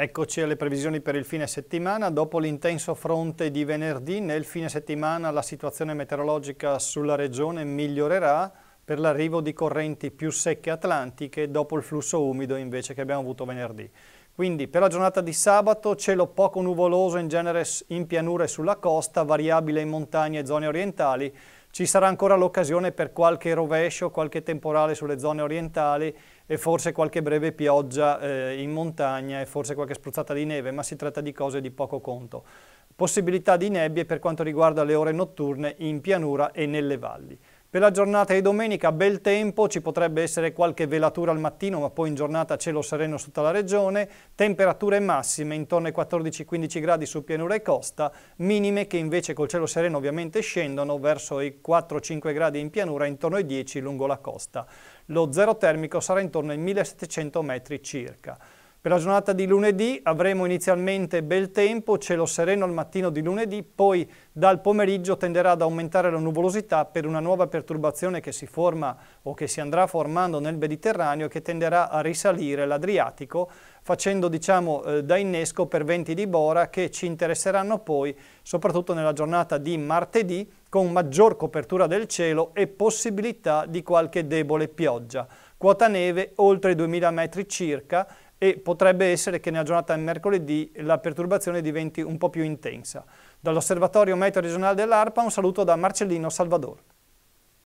Eccoci alle previsioni per il fine settimana. Dopo l'intenso fronte di venerdì, nel fine settimana la situazione meteorologica sulla regione migliorerà per l'arrivo di correnti più secche atlantiche dopo il flusso umido invece che abbiamo avuto venerdì. Quindi per la giornata di sabato cielo poco nuvoloso in genere in pianura e sulla costa, variabile in montagne e zone orientali. Ci sarà ancora l'occasione per qualche rovescio, qualche temporale sulle zone orientali e forse qualche breve pioggia eh, in montagna e forse qualche spruzzata di neve, ma si tratta di cose di poco conto. Possibilità di nebbie per quanto riguarda le ore notturne in pianura e nelle valli. Per la giornata di domenica bel tempo, ci potrebbe essere qualche velatura al mattino ma poi in giornata cielo sereno su tutta la regione, temperature massime intorno ai 14-15 gradi su pianura e costa, minime che invece col cielo sereno ovviamente scendono verso i 4-5 gradi in pianura intorno ai 10 lungo la costa. Lo zero termico sarà intorno ai 1700 metri circa. Per la giornata di lunedì avremo inizialmente bel tempo, cielo sereno al mattino di lunedì, poi dal pomeriggio tenderà ad aumentare la nuvolosità per una nuova perturbazione che si forma o che si andrà formando nel Mediterraneo e che tenderà a risalire l'Adriatico facendo diciamo eh, da innesco per venti di bora che ci interesseranno poi soprattutto nella giornata di martedì con maggior copertura del cielo e possibilità di qualche debole pioggia. Quota neve oltre 2000 metri circa e potrebbe essere che nella giornata di mercoledì la perturbazione diventi un po' più intensa. Dall'osservatorio meteo regionale dell'ARPA un saluto da Marcellino Salvador.